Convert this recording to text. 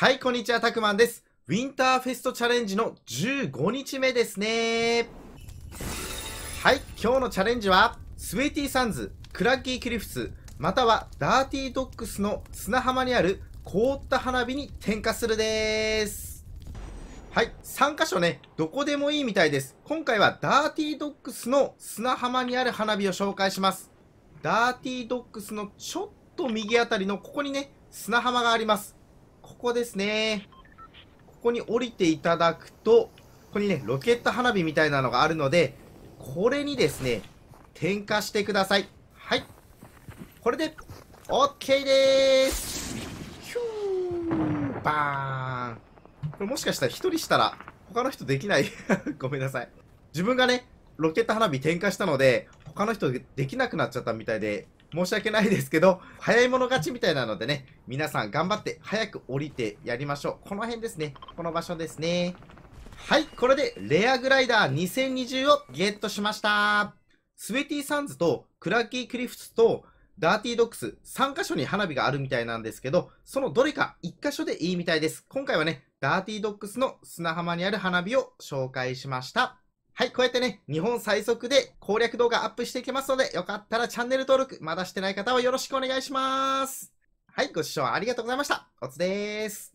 はい、こんにちは、たくまんです。ウィンターフェストチャレンジの15日目ですね。はい、今日のチャレンジは、スウェイティーサンズ、クラッキークリフス、またはダーティードックスの砂浜にある凍った花火に点火するでーす。はい、3箇所ね、どこでもいいみたいです。今回はダーティードックスの砂浜にある花火を紹介します。ダーティードックスのちょっと右あたりのここにね、砂浜があります。こですね。ここに降りていただくと、ここにね、ロケット花火みたいなのがあるので、これにですね、点火してください。はい。これで、OK でーす。ヒューバーン。これもしかしたら1人したら、他の人できない ごめんなさい。自分がね、ロケット花火点火したので、他の人できなくなっちゃったみたいで、申し訳ないですけど、早い者勝ちみたいなのでね、皆さん頑張って早く降りてやりましょう。この辺ですね。この場所ですね。はい、これでレアグライダー2020をゲットしました。スウェティサンズとクラッキークリフスとダーティードックス3箇所に花火があるみたいなんですけど、そのどれか1箇所でいいみたいです。今回はね、ダーティードックスの砂浜にある花火を紹介しました。はい、こうやってね、日本最速で攻略動画アップしていきますので、よかったらチャンネル登録、まだしてない方はよろしくお願いします。はい、ご視聴ありがとうございました。おつです。